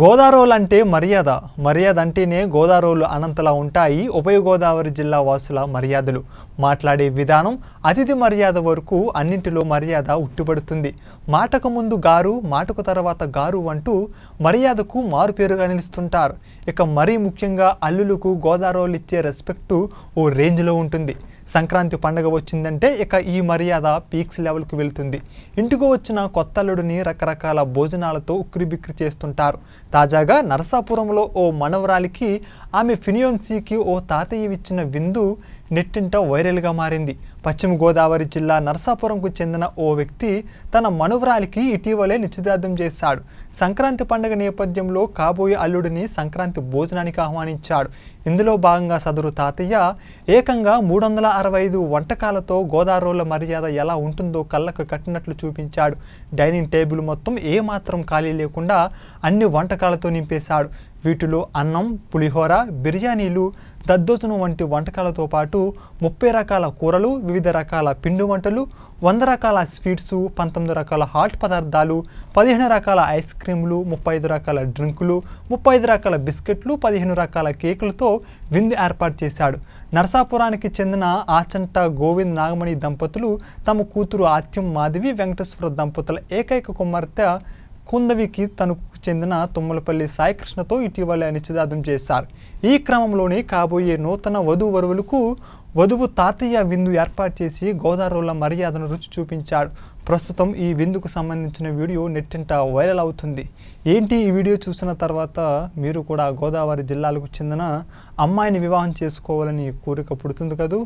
గోదారోలు అంటే మర్యాద మర్యాద అంటేనే గోదారోలు అనంతలా ఉంటాయి ఉభయ గోదావరి జిల్లా వాసుల మర్యాదలు మాట్లాడే విధానం అతిథి మర్యాద వరకు అన్నింటిలో మర్యాద ఉట్టుపడుతుంది మాటకు ముందు గారు మాటకు తర్వాత గారు అంటూ మర్యాదకు మారుపేరుగా నిలుస్తుంటారు ఇక మరీ ముఖ్యంగా అల్లులకు గోదారోలు ఇచ్చే రెస్పెక్టు ఓ రేంజ్లో ఉంటుంది సంక్రాంతి పండుగ వచ్చిందంటే ఇక ఈ మర్యాద పీక్స్ లెవెల్కు వెళుతుంది ఇంటికి వచ్చిన కొత్త అల్లుడిని రకరకాల భోజనాలతో ఉక్కిరిబిక్కిరి చేస్తుంటారు తాజాగా నరసాపురంలో ఓ మనవరాలికి ఆమె ఫినియోన్సీకి ఓ తాతయ్యవిచ్చిన విందు నెట్టింట వైరల్గా మారింది పశ్చిమ గోదావరి జిల్లా నరసాపురంకు చెందిన ఓ వ్యక్తి తన మనువరాలికి ఇటీవలే నిశ్చితార్థం చేశాడు సంక్రాంతి పండుగ నేపథ్యంలో కాబోయే అల్లుడిని సంక్రాంతి భోజనానికి ఆహ్వానించాడు ఇందులో భాగంగా సదరు తాతయ్య ఏకంగా మూడు వందల అరవై ఐదు వంటకాలతో గోదావరిలో మర్యాద ఎలా ఉంటుందో కళ్ళకు కట్టినట్లు చూపించాడు డైనింగ్ టేబుల్ మొత్తం ఏమాత్రం ఖాళీ లేకుండా అన్ని వంటకాలతో నింపేశాడు వీటిలో అన్నం పులిహోర బిర్యానీలు దద్దోజనం వంటి వంటకాలతో పాటు ముప్పై రకాల కూరలు వివిధ రకాల పిండి వంటలు వంద రకాల స్వీట్సు పంతొమ్మిది రకాల హాట్ పదార్థాలు పదిహేను రకాల ఐస్ క్రీమ్లు ముప్పై ఐదు రకాల డ్రింకులు ముప్పై ఐదు రకాల బిస్కెట్లు పదిహేను రకాల కేకులతో విందు ఏర్పాటు చేశాడు నరసాపురానికి చెందిన ఆచంట గోవింద్ నాగమణి దంపతులు తమ కూతురు ఆత్యం మాధవి వెంకటేశ్వర దంపతుల ఏకైక కుమార్తె కుందవికి తనకు చెందిన తుమ్మలపల్లి సాయికృష్ణతో ఇటీవల నిశ్చితార్థం చేశారు ఈ క్రమంలోనే కాబోయే నూతన వధూవరువులకు వధువు తాతయ్య విందు ఏర్పాటు చేసి గోదావరిలో మర్యాదను రుచి చూపించాడు ప్రస్తుతం ఈ విందుకు సంబంధించిన వీడియో నెట్టింట వైరల్ అవుతుంది ఏంటి ఈ వీడియో చూసిన తర్వాత మీరు కూడా గోదావరి జిల్లాలకు చెందిన అమ్మాయిని వివాహం చేసుకోవాలని కోరిక పుడుతుంది కదూ